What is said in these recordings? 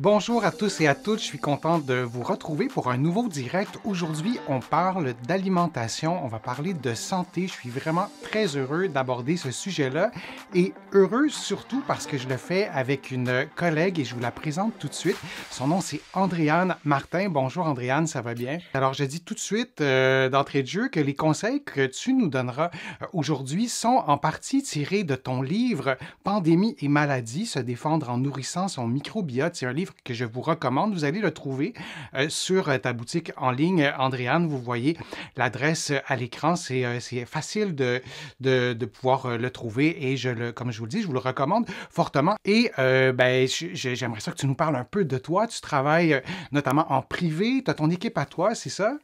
Bonjour à tous et à toutes, je suis content de vous retrouver pour un nouveau direct. Aujourd'hui, on parle d'alimentation, on va parler de santé. Je suis vraiment très heureux d'aborder ce sujet-là et heureux surtout parce que je le fais avec une collègue et je vous la présente tout de suite. Son nom, c'est Andréane Martin. Bonjour Andréane, ça va bien? Alors, je dis tout de suite euh, d'entrée de jeu que les conseils que tu nous donneras euh, aujourd'hui sont en partie tirés de ton livre Pandémie et maladie, se défendre en nourrissant son microbiote. C'est un livre que je vous recommande. Vous allez le trouver euh, sur euh, ta boutique en ligne, euh, Andréane. Vous voyez l'adresse à l'écran. C'est facile de, de, pouvoir le trouver et je le, comme je vous le dis, je vous le recommande fortement. Et ben, j'aimerais ça que tu nous parles un peu de toi. Tu travailles notamment en privé. Tu as ton équipe à toi, c'est ça?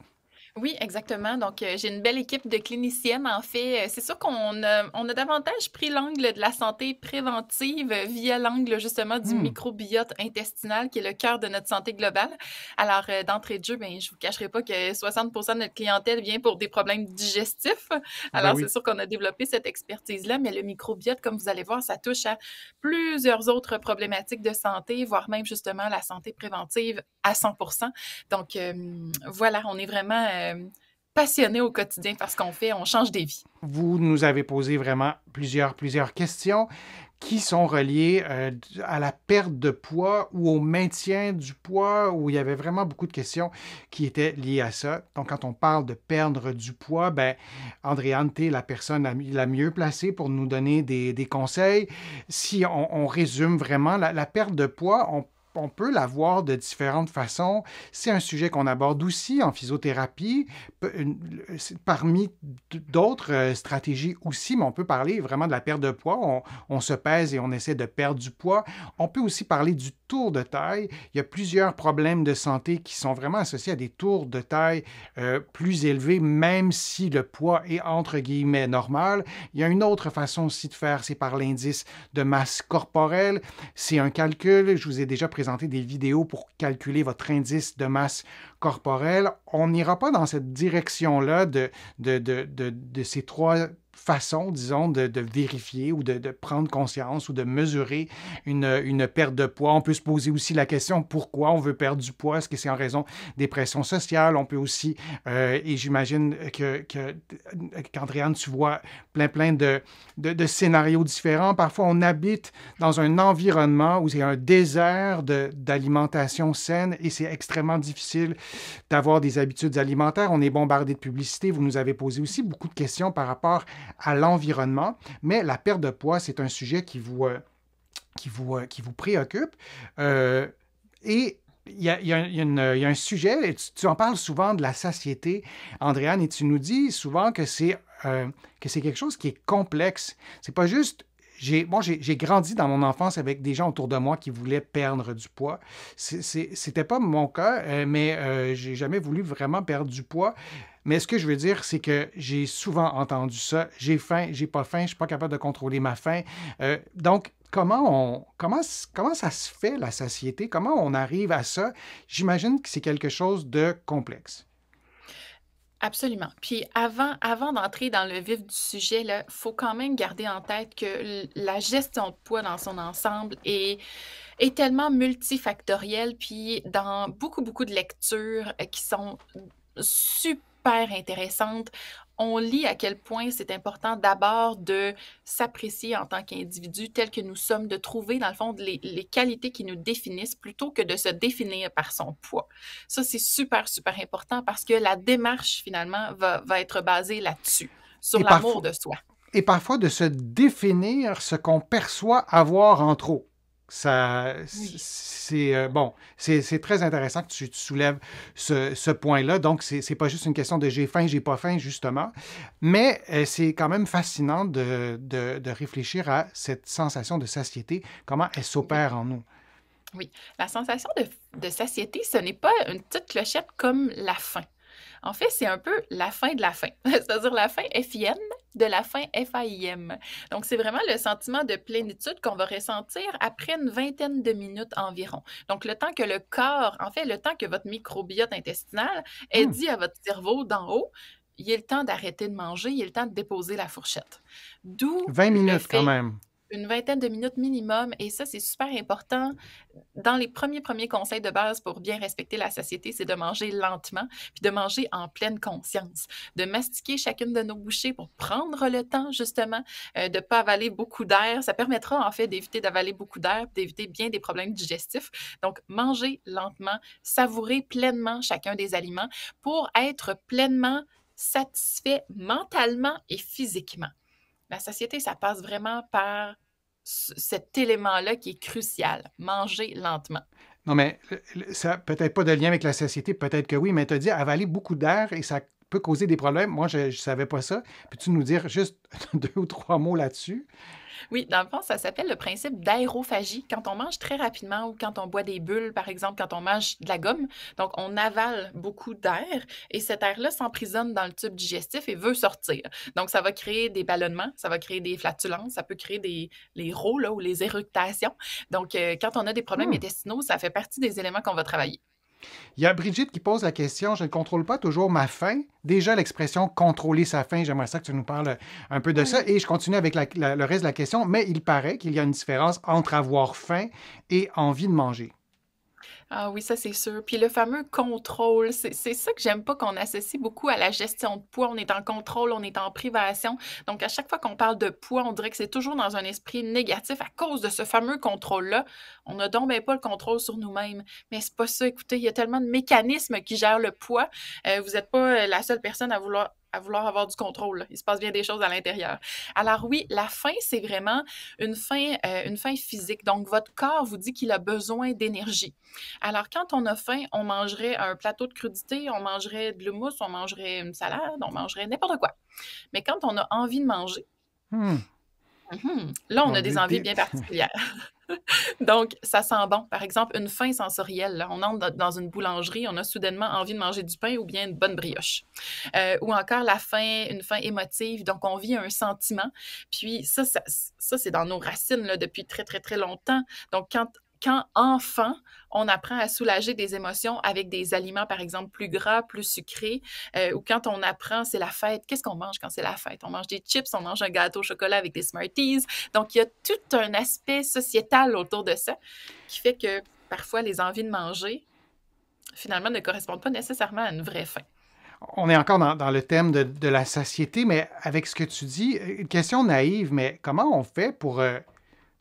Oui, exactement. Donc, euh, j'ai une belle équipe de cliniciennes, en fait. Euh, c'est sûr qu'on a, on a davantage pris l'angle de la santé préventive euh, via l'angle, justement, du hmm. microbiote intestinal, qui est le cœur de notre santé globale. Alors, d'entrée de jeu, ben, je ne vous cacherai pas que 60 de notre clientèle vient pour des problèmes digestifs. Ben Alors, c'est sûr qu'on a développé cette expertise-là, mais le microbiote, comme vous allez voir, ça touche à plusieurs autres problématiques de santé, voire même, justement, la santé préventive à 100 Donc, voilà, on est vraiment Passionné euh, passionnés au quotidien parce qu'on fait, on change des vies. Vous nous avez posé vraiment plusieurs, plusieurs questions qui sont reliées euh, à la perte de poids ou au maintien du poids, où il y avait vraiment beaucoup de questions qui étaient liées à ça. Donc, quand on parle de perdre du poids, ben, andré tu la personne la mieux placée pour nous donner des, conseils. Si on, résume vraiment, la, la, perte de poids, on on peut la voir de différentes façons. C'est un sujet qu'on aborde aussi en physiothérapie, parmi d'autres euh, stratégies aussi, mais on peut parler vraiment de la perte de poids. On, se pèse et on essaie de perdre du poids. On peut aussi parler du tour de taille. Il y a plusieurs problèmes de santé qui sont vraiment associés à des tours de taille euh, plus élevés, même si le poids est entre guillemets normal. Il y a une autre façon aussi de faire, c'est par l'indice de masse corporelle. C'est un calcul, je vous ai déjà présenté présenter des vidéos pour calculer votre indice de masse corporelle. On n'ira pas dans cette direction-là de, de, de, ces trois façon, disons, de, vérifier ou de, prendre conscience ou de mesurer une, perte de poids. On peut se poser aussi la question pourquoi on veut perdre du poids. Est-ce que c'est en raison des pressions sociales? On peut aussi, euh, et j'imagine que, que tu vois plein, plein de, de, scénarios différents. Parfois, on habite dans un environnement où c'est un désert d'alimentation saine et c'est extrêmement difficile d'avoir des habitudes alimentaires. On est bombardé de publicité. Vous nous avez posé aussi beaucoup de questions par rapport à à l'environnement, mais la perte de poids, c'est un sujet qui vous, euh, qui vous, euh, qui vous préoccupe. et il y, a, un sujet, tu, en parles souvent de la satiété, Andréane, et tu nous dis souvent que c'est euh, que c'est quelque chose qui est complexe. C'est pas juste. J'ai grandi dans mon enfance avec des gens autour de moi qui voulaient perdre du poids. C'était pas mon cas, mais j'ai jamais voulu vraiment perdre du poids. Mais ce que je veux dire, c'est que j'ai souvent entendu ça. J'ai faim, j'ai pas faim, je suis pas capable de contrôler ma faim. Euh, donc, comment, on, comment, comment ça se fait, la satiété? Comment on arrive à ça? J'imagine que c'est quelque chose de complexe. Absolument. Puis avant, avant d'entrer dans le vif du sujet, il faut quand même garder en tête que la gestion de poids dans son ensemble est, est tellement multifactorielle, puis dans beaucoup, beaucoup de lectures qui sont super intéressante. On lit à quel point c'est important d'abord de s'apprécier en tant qu'individu tel que nous sommes, de trouver dans le fond les, qualités qui nous définissent plutôt que de se définir par son poids. Ça, c'est super, super important parce que la démarche finalement va, va être basée là-dessus, sur l'amour de soi. Et parfois de se définir ce qu'on perçoit avoir en trop. Ça, c'est euh, bon, c'est très intéressant que tu, soulèves ce, point-là. Donc, c'est pas juste une question de j'ai faim, j'ai pas faim, justement, mais euh, c'est quand même fascinant de, réfléchir à cette sensation de satiété, comment elle s'opère en nous. Oui, la sensation de, de satiété, ce n'est pas une petite clochette comme la faim. En fait, c'est un peu la fin de la faim, c'est-à-dire la faim FIN, de la fin FAIM. Donc, c'est vraiment le sentiment de plénitude qu'on va ressentir après une vingtaine de minutes environ. Donc, le temps que le corps, en fait, le temps que votre microbiote intestinal ait hmm. dit à votre cerveau d'en haut, il y est le temps d'arrêter de manger, il y a le temps de déposer la fourchette. D'où 20 minutes quand même une vingtaine de minutes minimum. Et ça, c'est super important. Dans les premiers premiers conseils de base pour bien respecter la satiété, c'est de manger lentement, puis de manger en pleine conscience, de mastiquer chacune de nos bouchées pour prendre le temps justement euh, de ne pas avaler beaucoup d'air. Ça permettra en fait d'éviter d'avaler beaucoup d'air, d'éviter bien des problèmes digestifs. Donc, manger lentement, savourer pleinement chacun des aliments pour être pleinement satisfait mentalement et physiquement. La société ça passe vraiment par cet élément-là qui est crucial, manger lentement. Non, mais ça peut-être pas de lien avec la société, peut-être que oui, mais tu as dit avaler beaucoup d'air et ça peut causer des problèmes. Moi, je ne savais pas ça. Peux-tu nous dire juste deux ou trois mots là-dessus? Oui, dans le fond, ça s'appelle le principe d'aérophagie. Quand on mange très rapidement ou quand on boit des bulles, par exemple, quand on mange de la gomme, donc on avale beaucoup d'air et cet air-là s'emprisonne dans le tube digestif et veut sortir. Donc, ça va créer des ballonnements, ça va créer des flatulences, ça peut créer des les rôles ou les éructations. Donc, euh, quand on a des problèmes mmh. intestinaux, ça fait partie des éléments qu'on va travailler. Il y a Brigitte qui pose la question, je ne contrôle pas toujours ma faim. Déjà, l'expression contrôler sa faim, j'aimerais ça que tu nous parles un peu de ça. Et je continue avec le reste de la question, mais il paraît qu'il y a une différence entre avoir faim et envie de manger. Ah oui, ça c'est sûr. Puis le fameux contrôle, c'est ça que j'aime pas qu'on associe beaucoup à la gestion de poids. On est en contrôle, on est en privation. Donc à chaque fois qu'on parle de poids, on dirait que c'est toujours dans un esprit négatif à cause de ce fameux contrôle-là. On n'a donc pas le contrôle sur nous-mêmes. Mais c'est pas ça. Écoutez, il y a tellement de mécanismes qui gèrent le poids. Euh, vous n'êtes pas euh, la seule personne à vouloir à vouloir avoir du contrôle. Il se passe bien des choses à l'intérieur. Alors oui, la faim, c'est vraiment une faim, euh, une faim physique. Donc, votre corps vous dit qu'il a besoin d'énergie. Alors, quand on a faim, on mangerait un plateau de crudités, on mangerait de l'humus, on mangerait une salade, on mangerait n'importe quoi. Mais quand on a envie de manger, hmm. Hum, là, on, a des envies bien particulières. Donc, ça sent bon. Par exemple, une faim sensorielle. Là. On entre dans une boulangerie, on a soudainement envie de manger du pain ou bien une bonne brioche. Euh, ou encore la faim, une faim émotive. Donc, on vit un sentiment. Puis ça, c'est dans nos racines depuis très, très, très longtemps. Donc, quand quand enfant, on apprend à soulager des émotions avec des aliments, par exemple, plus gras, plus sucrés, euh, ou quand on apprend, c'est la fête, qu'est-ce qu'on mange quand c'est la fête? On mange des chips, on mange un gâteau au chocolat avec des Smarties. Donc, il y a tout un aspect sociétal autour de ça qui fait que parfois les envies de manger, finalement, ne correspondent pas nécessairement à une vraie faim. On est encore dans, le thème de, la satiété, mais avec ce que tu dis, une question naïve, mais comment on fait pour... Euh,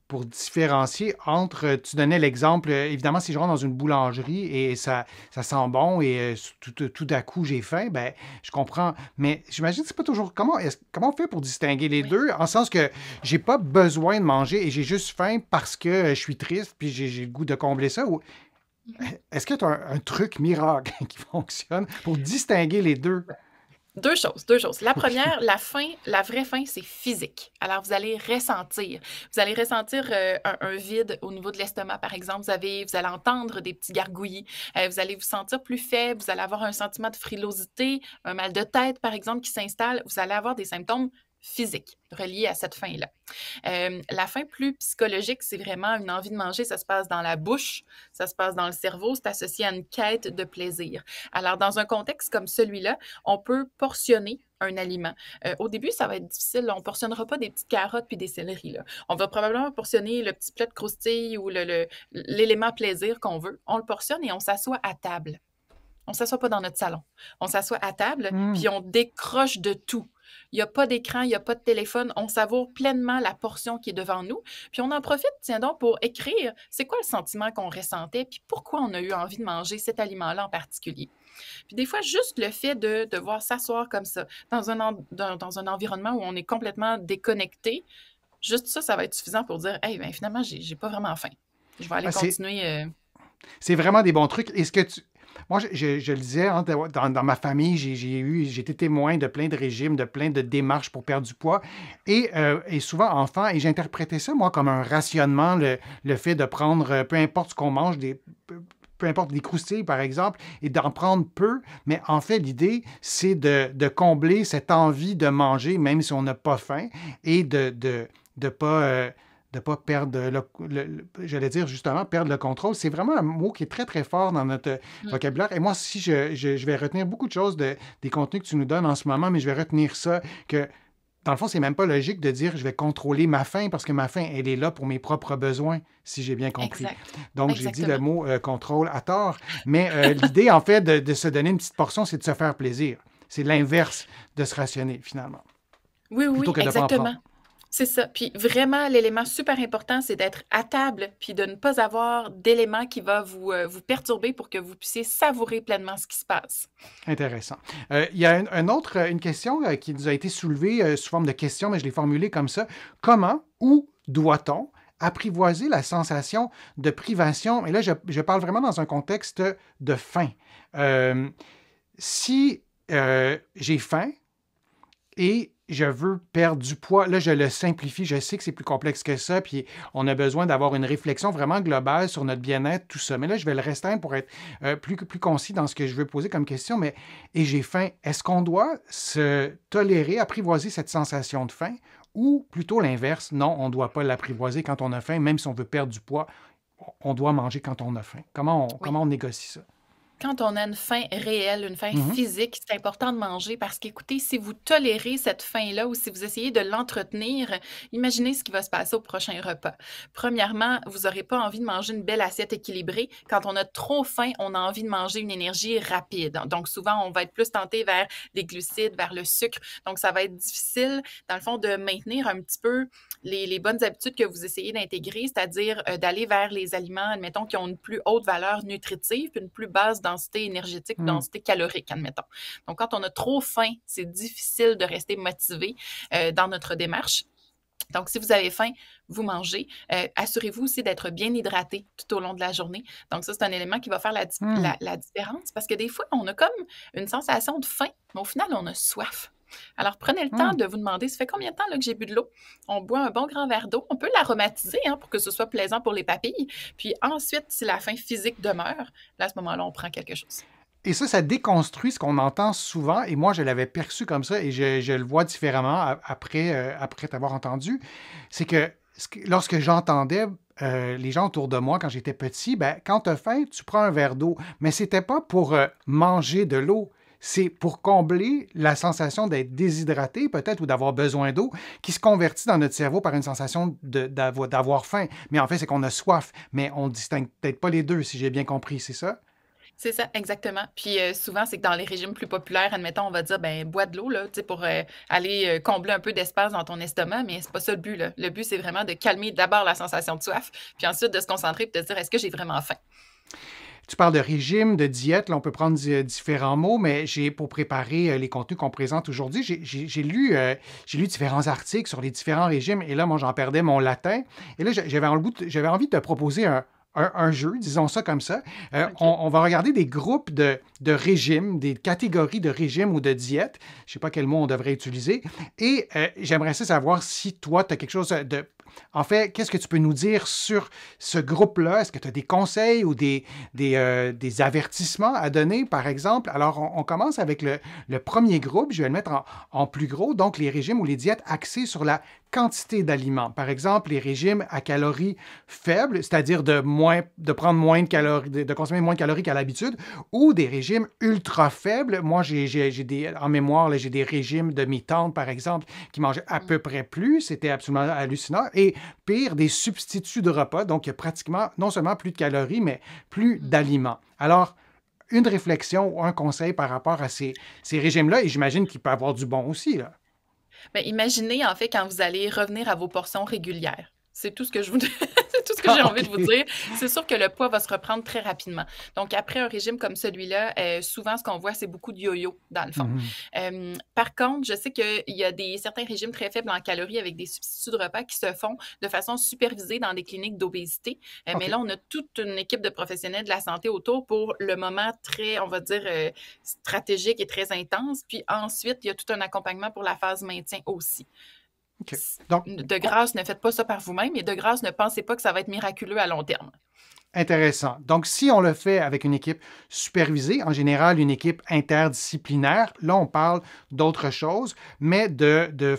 pour différencier entre, euh, tu donnais l'exemple, euh, évidemment, si je rentre dans une boulangerie et ça, ça sent bon et euh, tout, d'un coup j'ai faim, ben, je comprends. Mais j'imagine que c'est pas toujours. Comment, comment on fait pour distinguer les deux? En sens que j'ai pas besoin de manger et j'ai juste faim parce que je suis triste puis j'ai le goût de combler ça. Ou... Mm-hmm. Est-ce que tu as un, un, truc miracle qui fonctionne pour distinguer les deux? Deux choses, deux choses. La première, la faim, la vraie faim, c'est physique. Alors, vous allez ressentir. Vous allez ressentir euh, un, vide au niveau de l'estomac, par exemple. Vous, avez, vous allez entendre des petits gargouillis. Euh, vous allez vous sentir plus faible. Vous allez avoir un sentiment de frilosité, un mal de tête, par exemple, qui s'installe. Vous allez avoir des symptômes physique relié à cette faim-là. Euh, la faim plus psychologique, c'est vraiment une envie de manger, ça se passe dans la bouche, ça se passe dans le cerveau, c'est associé à une quête de plaisir. Alors, dans un contexte comme celui-là, on peut portionner un aliment. Euh, au début, ça va être difficile. On ne portionnera pas des petites carottes puis des céleris. On va probablement portionner le petit plat de croustille ou l'élément plaisir qu'on veut. On le portionne et on s'assoit à table. On s'assoit pas dans notre salon. On s'assoit à table, mmh. puis on décroche de tout. Il n'y a pas d'écran, il n'y a pas de téléphone. On savoure pleinement la portion qui est devant nous. Puis on en profite, tiens donc, pour écrire c'est quoi le sentiment qu'on ressentait, puis pourquoi on a eu envie de manger cet aliment-là en particulier. Puis des fois, juste le fait de devoir s'asseoir comme ça dans un, dans, un environnement où on est complètement déconnecté, juste ça, ça va être suffisant pour dire Hey, bien finalement, j'ai pas vraiment faim. Je vais aller ah, continuer. Euh. C'est vraiment des bons trucs. est ce que tu, moi, je, le disais, hein, dans, ma famille, j'ai eu, été témoin de plein de régimes, de plein de démarches pour perdre du poids, et, euh, souvent enfant, et j'interprétais ça, moi, comme un rationnement, le, fait de prendre, euh, peu importe ce qu'on mange, des peu importe des croustilles, par exemple, et d'en prendre peu. Mais en fait, l'idée, c'est de, combler cette envie de manger, même si on n'a pas faim, et de ne pas... Euh, de ne pas perdre le, dire justement perdre le contrôle. C'est vraiment un mot qui est très, très fort dans notre mm. vocabulaire. Et moi, si je, vais retenir beaucoup de choses des contenus que tu nous donnes en ce moment, mais je vais retenir ça que dans le fond, c'est même pas logique de dire je vais contrôler ma faim parce que ma faim, elle est là pour mes propres besoins, si j'ai bien compris. Donc, j'ai dit le mot euh, contrôle à tort. Mais euh, l'idée, en fait, de, de se donner une petite portion, c'est de se faire plaisir. C'est l'inverse de se rationner, finalement. Oui, oui, exactement. C'est ça. Puis vraiment, l'élément super important, c'est d'être à table, puis de ne pas avoir d'éléments qui va euh, vous, perturber pour que vous puissiez savourer pleinement ce qui se passe. Intéressant. Euh, il y a une autre, euh, une question qui nous a été soulevée sous forme de question, mais je l'ai formulée comme ça. Comment ou doit-on apprivoiser la sensation de privation? Et là, je, je parle vraiment dans un contexte de faim. si j'ai faim et je veux perdre du poids. Là, je le simplifie. Je sais que c'est plus complexe que ça. Puis on a besoin d'avoir une réflexion vraiment globale sur notre bien-être, tout ça. Mais là, je vais le restreindre pour être euh, plus, plus concis dans ce que je veux poser comme question. Mais et j'ai faim. Est-ce qu'on doit se tolérer, apprivoiser cette sensation de faim ou plutôt l'inverse? Non, on ne doit pas l'apprivoiser quand on a faim, même si on veut perdre du poids. On doit manger quand on a faim. Comment comment on négocie ça? quand on a une faim réelle, une faim mmh physique, c'est important de manger parce qu'écoutez, si vous tolérez cette faim-là ou si vous essayez de l'entretenir, imaginez ce qui va se passer au prochain repas. Premièrement, vous n'aurez pas envie de manger une belle assiette équilibrée. Quand on a trop faim, on a envie de manger une énergie rapide. Donc, souvent, on va être plus tenté vers des glucides, vers le sucre. Donc, ça va être difficile, dans le fond, de maintenir un petit peu les, bonnes habitudes que vous essayez d'intégrer, c'est-à-dire euh, d'aller vers les aliments, admettons, qui ont une plus haute valeur nutritive, une plus basse densité énergétique, hmm. densité calorique, admettons. Donc, quand on a trop faim, c'est difficile de rester motivé euh, dans notre démarche. Donc, si vous avez faim, vous mangez. Euh, assurez-vous aussi d'être bien hydraté tout au long de la journée. Donc, ça, c'est un élément qui va faire la, hmm. la différence parce que des fois, on a comme une sensation de faim, mais au final, on a soif. Alors, prenez le mmh. temps de vous demander, ça fait combien de temps là, que j'ai bu de l'eau? On boit un bon grand verre d'eau. On peut l'aromatiser hein, pour que ce soit plaisant pour les papilles. Puis ensuite, si la faim physique demeure, à ce moment-là, on prend quelque chose. Et ça, ça déconstruit ce qu'on entend souvent. Et moi, je l'avais perçu comme ça et je, le vois différemment euh, après, t'avoir entendu. C'est que lorsque j'entendais euh, les gens autour de moi quand j'étais petit, ben, quand tu as faim, tu prends un verre d'eau. Mais c'était pas pour euh, manger de l'eau, c'est pour combler la sensation d'être déshydraté peut-être ou d'avoir besoin d'eau qui se convertit dans notre cerveau par une sensation d'avoir faim. Mais en fait, c'est qu'on a soif, mais on ne distingue peut-être pas les deux, si j'ai bien compris, c'est ça? C'est ça, exactement. Puis euh, souvent, c'est que dans les régimes plus populaires, admettons, on va dire, ben bois de l'eau, là, pour euh, aller euh, combler un peu d'espace dans ton estomac, mais c'est pas ça le but, là. Le but, c'est vraiment de calmer d'abord la sensation de soif, puis ensuite de se concentrer et de se dire, est-ce que j'ai vraiment faim? Tu parles de régime, de diète, là, on peut prendre euh, différents mots, mais pour préparer euh, les contenus qu'on présente aujourd'hui, euh, j'ai lu, différents articles sur les différents régimes, et là, moi, j'en perdais mon latin. Et là, j'avais envie de te proposer un, jeu, disons ça comme ça. on, va regarder des groupes de, régimes, des catégories de régimes ou de diètes. Je ne sais pas quel mot on devrait utiliser. Et j'aimerais savoir si toi, tu as quelque chose de en fait, qu'est-ce que tu peux nous dire sur ce groupe-là? Est-ce que tu as des conseils ou des, euh, avertissements à donner, par exemple? Alors, on, commence avec le, premier groupe, je vais le mettre en, plus gros, donc les régimes ou les diètes axées sur la quantité d'aliments. Par exemple, les régimes à calories faibles, c'est-à-dire de, moins, de prendre moins de calories, de, consommer moins de calories qu'à l'habitude, ou des régimes ultra faibles. Moi, j'ai des, en mémoire, j'ai des régimes de mi-tente, par exemple, qui mangeaient à mmh. peu près plus. C'était absolument hallucinant et pire, des substituts de repas. Donc, pratiquement non seulement plus de calories, mais plus mm. d'aliments. Alors, une réflexion ou un conseil par rapport à ces, régimes-là, et j'imagine qu'il peut avoir du bon aussi. Là. Ben, imaginez, en fait, quand vous allez revenir à vos portions régulières. C'est tout ce que je tout ce que j'ai ah, envie de vous dire. C'est sûr que le poids va se reprendre très rapidement. Donc après un régime comme celui-là, euh, souvent ce qu'on voit c'est beaucoup de yo-yo dans le fond. Mmh. Euh, par contre, je sais qu'il y a des certains régimes très faibles en calories avec des substituts de repas qui se font de façon supervisée dans des cliniques d'obésité. Euh, mais là, on a toute une équipe de professionnels de la santé autour pour le moment très, on va dire stratégique et très intense. Puis ensuite, il y a tout un accompagnement pour la phase maintien aussi. Donc, de grâce, ne faites pas ça par vous-même et de grâce, ne pensez pas que ça va être miraculeux à long terme. Intéressant. Donc, si on le fait avec une équipe supervisée, en général une équipe interdisciplinaire, là, on parle d'autre chose, mais de, de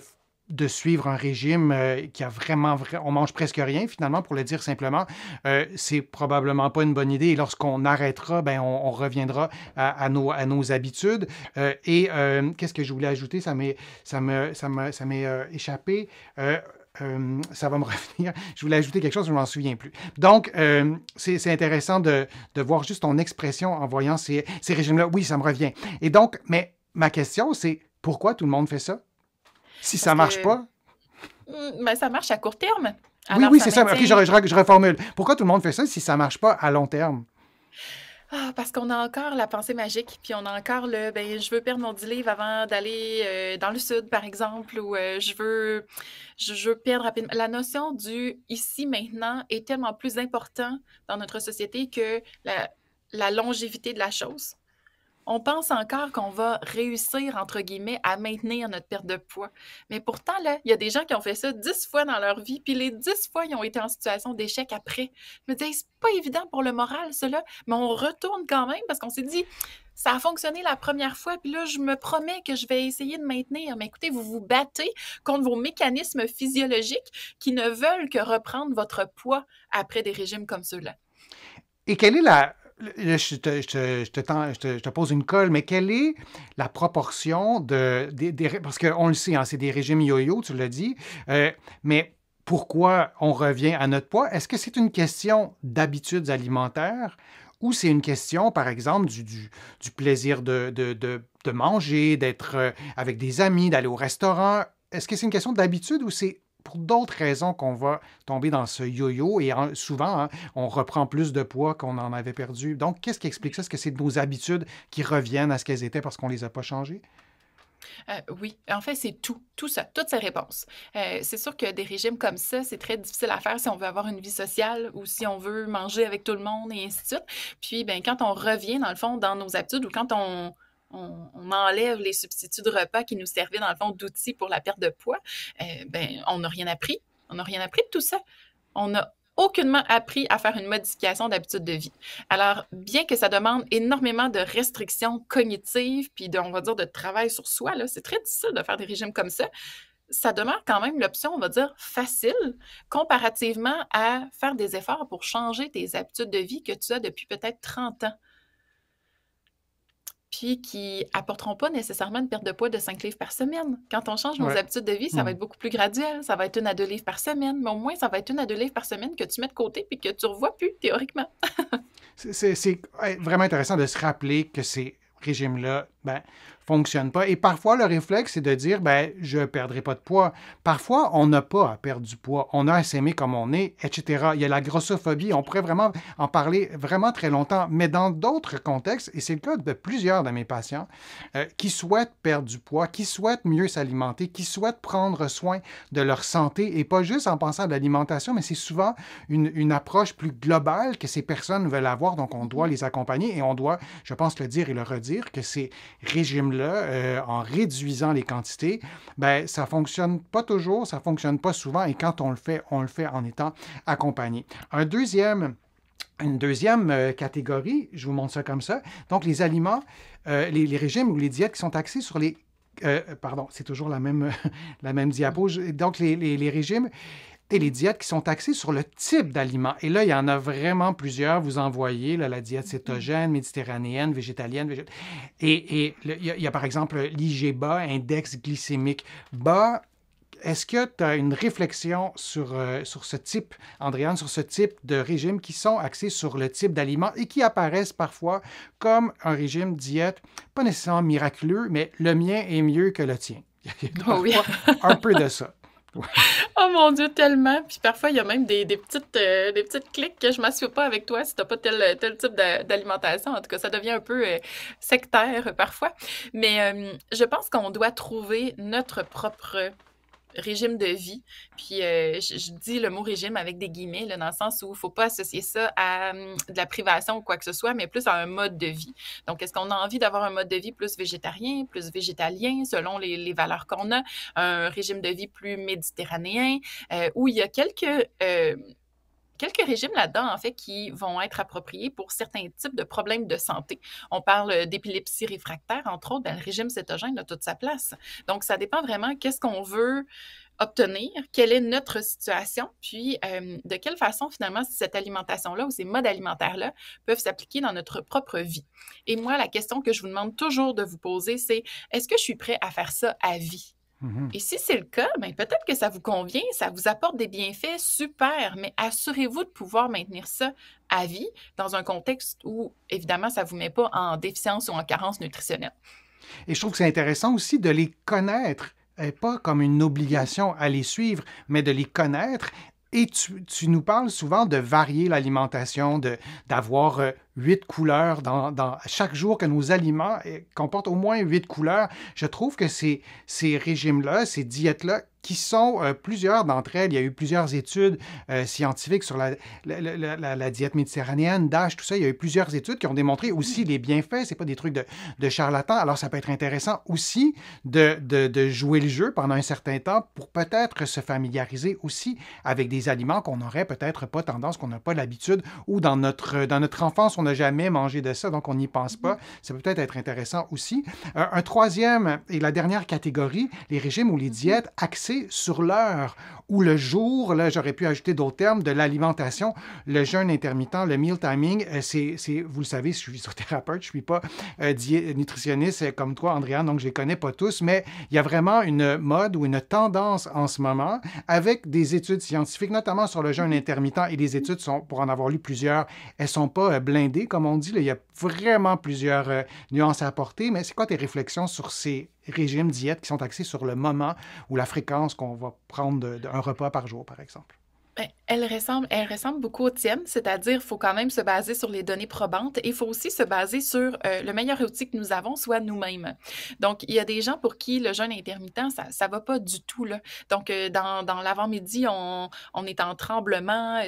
de suivre un régime euh, qui a vraiment, on mange presque rien finalement, pour le dire simplement, euh, c'est probablement pas une bonne idée. Et lorsqu'on arrêtera, ben, on, reviendra à, nos, à nos habitudes. Euh, et qu'est-ce que je voulais ajouter Ça m'est, ça me, ça ça m'est échappé. ça va me revenir. Je voulais ajouter quelque chose, je m'en souviens plus. Donc, c'est intéressant de, voir juste ton expression en voyant ces, ces régimes-là. Oui, ça me revient. Et donc, mais ma question, c'est pourquoi tout le monde fait ça? Si ça marche pas? Mais hmm, ben, ça marche à court terme. oui, oui, c'est ça. OK, je, je, reformule. Pourquoi tout le monde fait ça si ça ne marche pas à long terme? Ah, parce qu'on a encore la pensée magique, puis on a encore le ben, je veux perdre mon 10 avant d'aller euh, dans le sud, par exemple, ou euh, je, veux, je, perdre rapidement. La notion du ici, maintenant est tellement plus importante dans notre société que la longévité de la chose on pense encore qu'on va réussir, entre guillemets, à maintenir notre perte de poids. Mais pourtant, là, il y a des gens qui ont fait ça dix fois dans leur vie, puis les dix fois, ils ont été en situation d'échec après. Je me disais, c'est pas évident pour le moral, cela, mais on retourne quand même parce qu'on s'est dit, ça a fonctionné la première fois, puis là, je me promets que je vais essayer de maintenir. Mais écoutez, vous vous battez contre vos mécanismes physiologiques qui ne veulent que reprendre votre poids après des régimes comme ceux-là. Et quelle est la, je te, je, te, je, te pose une colle, mais quelle est la proportion de. parce qu'on le sait, hein, c'est des régimes yo-yo, tu l'as dit. Euh, mais pourquoi on revient à notre poids? Est-ce que c'est une question d'habitudes alimentaires ou c'est une question, par exemple, du, du, plaisir de manger, d'être euh, avec des amis, d'aller au restaurant? Est-ce que c'est une question d'habitude ou c'est pour d'autres raisons qu'on va tomber dans ce yo-yo et souvent, hein, on reprend plus de poids qu'on en avait perdu. Donc, qu'est-ce qui explique ça? Est-ce que c'est nos habitudes qui reviennent à ce qu'elles étaient parce qu'on ne les a pas changées? Euh, oui, en fait, c'est tout, tout ça, toutes ces réponses. Euh, c'est sûr que des régimes comme ça, c'est très difficile à faire si on veut avoir une vie sociale ou si on veut manger avec tout le monde et ainsi de suite. Puis, ben, quand on revient, dans le fond, dans nos habitudes ou quand on, on, enlève les substituts de repas qui nous servaient dans le fond d'outils pour la perte de poids, euh, ben, on n'a rien appris. On n'a rien appris de tout ça. On n'a aucunement appris à faire une modification d'habitude de vie. Alors, bien que ça demande énormément de restrictions cognitives, puis de, on va dire de travail sur soi, là, c'est très difficile de faire des régimes comme ça ça demeure quand même l'option, on va dire, facile comparativement à faire des efforts pour changer tes habitudes de vie que tu as depuis peut-être 30 ans qui apporteront pas nécessairement une perte de poids de 5 livres par semaine. Quand on change nos habitudes de vie, ça va hmm. être beaucoup plus graduel. Ça va être une à deux livres par semaine, mais au moins, ça va être une à deux livres par semaine que tu mets de côté puis que tu revois plus théoriquement. c'est vraiment intéressant de se rappeler que ces régimes-là ben, fonctionne pas. Et parfois, le réflexe, c'est de dire, ben, je ne perdrai pas de poids. Parfois, on n'a pas à perdre du poids. On a à s'aimer comme on est, etc. Il y a la grossophobie. On pourrait vraiment en parler vraiment très longtemps. Mais dans d'autres contextes, et c'est le cas de plusieurs de mes patients, euh, qui souhaitent perdre du poids, qui souhaitent mieux s'alimenter, qui souhaitent prendre soin de leur santé, et pas juste en pensant à l'alimentation, mais c'est souvent une, une approche plus globale que ces personnes veulent avoir. Donc, on doit mhm. les accompagner et on doit, je pense, le dire et le redire, que c'est régime-là, euh, en réduisant les quantités, ben, ça fonctionne pas toujours, ça fonctionne pas souvent, et quand on le fait, on le fait en étant accompagné. Un deuxième une deuxième euh, catégorie, je vous montre ça comme ça. Donc, les aliments, euh, les, régimes ou les diètes qui sont axés sur les... pardon, c'est toujours la même, la même diapo. donc, les régimes les diètes qui sont axées sur le type d'aliment. Et là, il y en a vraiment plusieurs. Vous en voyez, la diète mm-hmm. cétogène, méditerranéenne, végétalienne. Et, il, y a, par exemple l'IGBA, index glycémique bas. Est-ce que tu as une réflexion sur, euh, sur ce type, Andréane, sur ce type de régime qui sont axés sur le type d'aliments et qui apparaissent parfois comme un régime diète, pas nécessairement miraculeux, mais le mien est mieux que le tien? Oh oui. un peu de ça. Oh mon Dieu, tellement. Puis parfois, il y a même des, des petites, euh, des petites cliques que je m'assure pas avec toi si tu pas tel, tel type d'alimentation. En tout cas, ça devient un peu euh, sectaire euh, parfois. Mais je pense qu'on doit trouver notre propre régime de vie. Puis euh, je, dis le mot régime avec des guillemets, là, dans le sens où il faut pas associer ça à hum, de la privation ou quoi que ce soit, mais plus à un mode de vie. Donc, est-ce qu'on a envie d'avoir un mode de vie plus végétarien, plus végétalien, selon les, valeurs qu'on a, un régime de vie plus méditerranéen, euh, où il y a quelques... Euh, quelques régimes là-dedans, en fait, qui vont être appropriés pour certains types de problèmes de santé. On parle euh, d'épilepsie réfractaire, entre autres, ben, le régime cétogène a toute sa place. Donc, ça dépend vraiment qu'est-ce qu'on veut obtenir, quelle est notre situation, puis euh, de quelle façon finalement cette alimentation-là ou ces modes alimentaires-là peuvent s'appliquer dans notre propre vie. Et moi, la question que je vous demande toujours de vous poser, c'est est-ce que je suis prêt à faire ça à vie? Mhm. Et si c'est le cas, ben peut-être que ça vous convient, ça vous apporte des bienfaits, super, mais assurez-vous de pouvoir maintenir ça à vie dans un contexte où, évidemment, ça ne vous met pas en déficience ou en carence nutritionnelle. Et je trouve que c'est intéressant aussi de les connaître, pas comme une obligation à les suivre, mais de les connaître. Et tu, tu nous parles souvent de varier l'alimentation, d'avoir euh, huit couleurs. Dans, dans, chaque jour que nos aliments eh, comportent au moins huit couleurs, je trouve que ces, ces régimes-là, ces diètes-là, qui sont euh, plusieurs d'entre elles, il y a eu plusieurs études euh, scientifiques sur la, la, la, diète méditerranéenne, DASH, tout ça, il y a eu plusieurs études qui ont démontré aussi les bienfaits, c'est pas des trucs de, de charlatans, alors ça peut être intéressant aussi de, de, jouer le jeu pendant un certain temps pour peut-être se familiariser aussi avec des aliments qu'on n'aurait peut-être pas tendance, qu'on n'a pas l'habitude, ou dans notre, dans notre enfance, on n'a jamais mangé de ça, donc on n'y pense pas. Mm-hmm. Ça peut peut-être être intéressant aussi. Euh, un troisième et la dernière catégorie, les régimes ou les mm-hmm. diètes axées sur l'heure ou le jour. Là, j'aurais pu ajouter d'autres termes, de l'alimentation, le jeûne intermittent, le meal timing. Euh, c'est, vous le savez, je suis thérapeute, je ne suis pas euh, nutritionniste comme toi, Andréane, donc je ne les connais pas tous, mais il y a vraiment une mode ou une tendance en ce moment avec des études scientifiques, notamment sur le jeûne mm-hmm. intermittent, et les études sont, pour en avoir lu plusieurs, elles sont pas blindées comme on dit. il y a vraiment plusieurs euh, nuances à apporter, mais c'est quoi tes réflexions sur ces régimes diètes qui sont axés sur le moment ou la fréquence qu'on va prendre d'un repas par jour, par exemple? Ben, elle ressemble, elle ressemble beaucoup au tien, c'est-à-dire faut quand même se baser sur les données probantes et il faut aussi se baser sur euh, le meilleur outil que nous avons, soit nous-mêmes. Donc, il y a des gens pour qui le jeûne intermittent, ça ne va pas du tout. Là. Donc, euh, dans, dans l'avant-midi, on, on, est en tremblement, euh,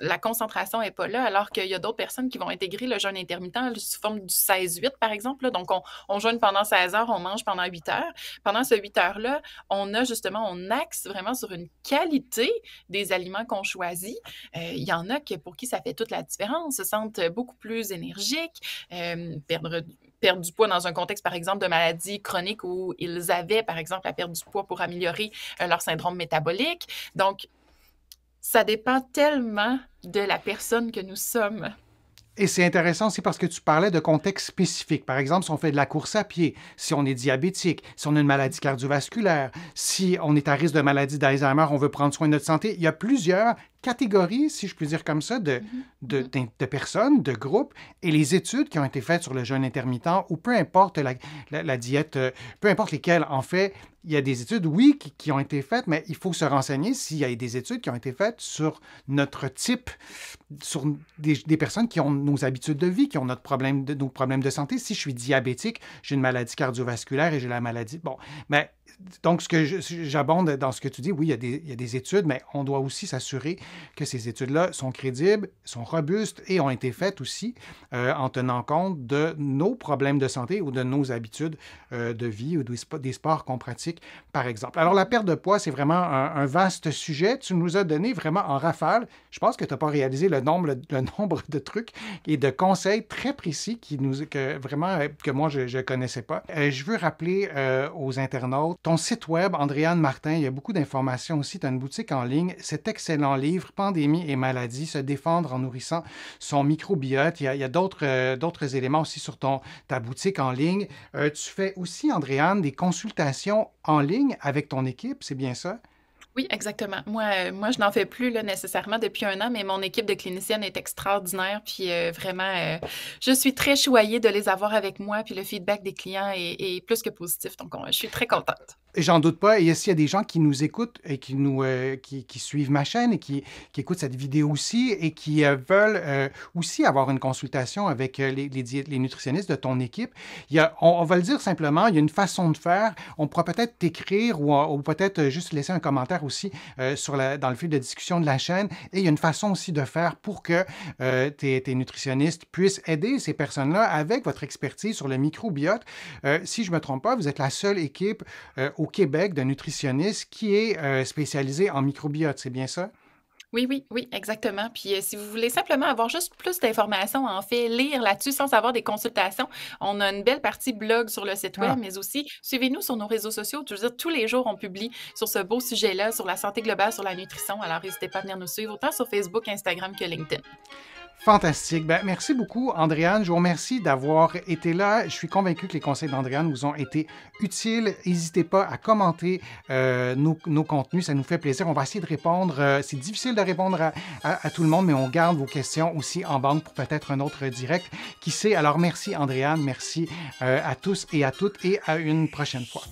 la concentration n'est pas là, alors qu'il y a d'autres personnes qui vont intégrer le jeûne intermittent sous forme du 16-8, par exemple. Donc, on, on, jeûne pendant 16 heures, on mange pendant 8 heures. Pendant ces 8 heures-là, on a justement, on axe vraiment sur une qualité des aliments qu'on choisit. Euh, il y en a qui pour qui ça fait toute la différence, se sentent euh, beaucoup plus énergiques, euh, perdre perdre du poids dans un contexte, par exemple, de maladie chronique où ils avaient, par exemple, la perte du poids pour améliorer leur syndrome métabolique. Donc, ça dépend tellement de la personne que nous sommes. Et c'est intéressant aussi parce que tu parlais de contextes spécifiques. Par exemple, si on fait de la course à pied, si on est diabétique, si on a une maladie cardiovasculaire, si on est à risque de maladie d'Alzheimer, on veut prendre soin de notre santé, il y a plusieurs catégories, si je puis dire comme ça, de, mhm. Mhm. de, personnes, de groupes, et les études qui ont été faites sur le jeûne intermittent, ou peu importe la, la, diète, euh, peu importe lesquelles, en fait, il y a des études, oui, qui, qui ont été faites, mais il faut se renseigner s'il y a des études qui ont été faites sur notre type, sur des, personnes qui ont nos habitudes de vie, qui ont notre problème de, nos problèmes de santé. Si je suis diabétique, j'ai une maladie cardiovasculaire et j'ai la maladie... Bon, mais donc, ce que j'abonde dans ce que tu dis, oui, il y, a des, études, mais on doit aussi s'assurer que ces études-là sont crédibles, sont robustes et ont été faites aussi euh, en tenant compte de nos problèmes de santé ou de nos habitudes euh, de vie ou des sports qu'on pratique, par exemple. Alors, la perte de poids, c'est vraiment un, vaste sujet. Tu nous as donné vraiment en rafale. Je pense que tu n'as pas réalisé le nombre, le nombre de trucs et de conseils très précis qui nous, que vraiment, euh, que moi, je ne connaissais pas. je veux rappeler aux internautes ton site web, Andréane Martin, il y a beaucoup d'informations aussi. Tu as une boutique en ligne. Cet excellent livre, Pandémie et maladie, se défendre en nourrissant son microbiote. Il y a, euh, d'autres éléments aussi sur ton, ta boutique en ligne. Euh, tu fais aussi, Andréane, des consultations en ligne avec ton équipe, c'est bien ça? Oui, exactement. Moi, euh, moi je n'en fais plus là, nécessairement depuis un an, mais mon équipe de cliniciennes est extraordinaire. Puis euh, vraiment, euh, je suis très choyée de les avoir avec moi. Puis le feedback des clients est, plus que positif. Donc, je suis très contente. J'en doute pas. Et s'il y a des gens qui nous écoutent et qui nous euh, qui, suivent ma chaîne et qui, écoutent cette vidéo aussi et qui euh, veulent euh, aussi avoir une consultation avec les, les, nutritionnistes de ton équipe, il on, va le dire simplement, il y a une façon de faire. On pourra peut-être t'écrire ou, peut-être juste laisser un commentaire aussi sur dans le fil de discussion de la chaîne. Et il y a une façon aussi de faire pour que tes, tes, nutritionnistes puissent aider ces personnes-là avec votre expertise sur le microbiote. si je ne me trompe pas, vous êtes la seule équipe au au Québec d'un nutritionniste qui est euh, spécialisé en microbiote, c'est bien ça? Oui, oui, oui, exactement. Puis euh, si vous voulez simplement avoir juste plus d'informations, en fait, lire là-dessus sans avoir des consultations, on a une belle partie blog sur le site web, ah. mais aussi suivez-nous sur nos réseaux sociaux. Je veux dire, tous les jours, on publie sur ce beau sujet-là, sur la santé globale, sur la nutrition. Alors, n'hésitez pas à venir nous suivre autant sur Facebook, Instagram que LinkedIn. Fantastique. Ben, merci beaucoup, Andréane. Je vous remercie d'avoir été là. Je suis convaincu que les conseils d'Andréane vous ont été utiles. N'hésitez pas à commenter euh, nos, contenus. Ça nous fait plaisir. On va essayer de répondre. Euh, c'est difficile de répondre à, tout le monde, mais on garde vos questions aussi en banque pour peut-être un autre direct. Qui sait? Alors, merci, Andréane. Merci euh, à tous et à toutes et à une prochaine fois.